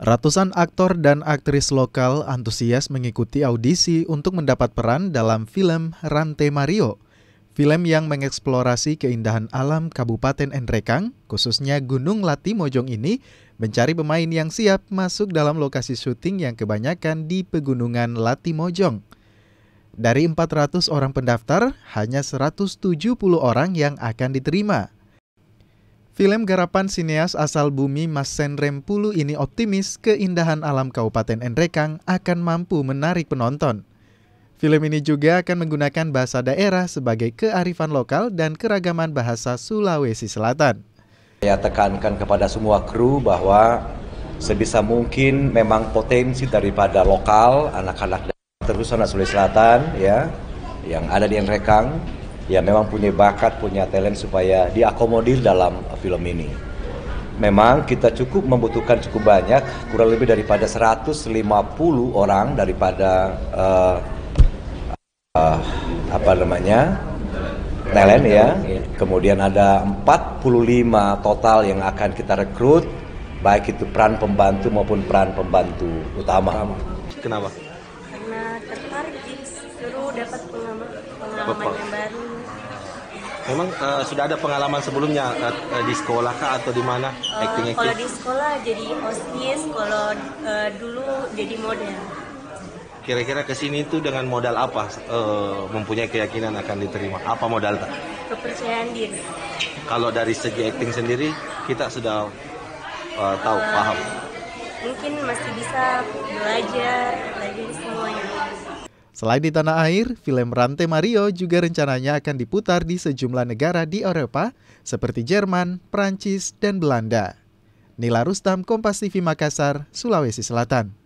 Ratusan aktor dan aktris lokal antusias mengikuti audisi untuk mendapat peran dalam film Rante Mario. Film yang mengeksplorasi keindahan alam Kabupaten Enrekang, khususnya Gunung Lati Mojong ini, mencari pemain yang siap masuk dalam lokasi syuting yang kebanyakan di pegunungan Lati Mojong. Dari 400 orang pendaftar, hanya 170 orang yang akan diterima. Film garapan sineas asal bumi Mas Sen Rempulu ini optimis keindahan alam Kabupaten Endrekang akan mampu menarik penonton. Film ini juga akan menggunakan bahasa daerah sebagai kearifan lokal dan keragaman bahasa Sulawesi Selatan. Saya tekankan kepada semua kru bahwa sebisa mungkin memang potensi daripada lokal, anak-anak terus anak Sulawesi Selatan ya yang ada di Endrekang ya memang punya bakat, punya talent supaya diakomodir dalam film ini. Memang kita cukup membutuhkan cukup banyak, kurang lebih daripada 150 orang daripada uh, uh, apa namanya talent ya. Kemudian ada 45 total yang akan kita rekrut, baik itu peran pembantu maupun peran pembantu utama. Kenapa? Karena tertarik seru dapat pengalaman, pengalaman yang baru. Memang uh, sudah ada pengalaman sebelumnya uh, di sekolah kah atau di mana uh, acting acting? Kalau di sekolah jadi hostess, kalau uh, dulu jadi model. Kira-kira kesini itu dengan modal apa uh, mempunyai keyakinan akan diterima? Apa modal tak? Kepercayaan diri. Kalau dari segi acting sendiri kita sudah uh, tahu uh, paham. Mungkin masih bisa belajar, lagi semuanya. Selain di tanah air, film Rante Mario juga rencananya akan diputar di sejumlah negara di Eropa seperti Jerman, Prancis, dan Belanda. Nila Rustam, Kompas TV Makassar, Sulawesi Selatan.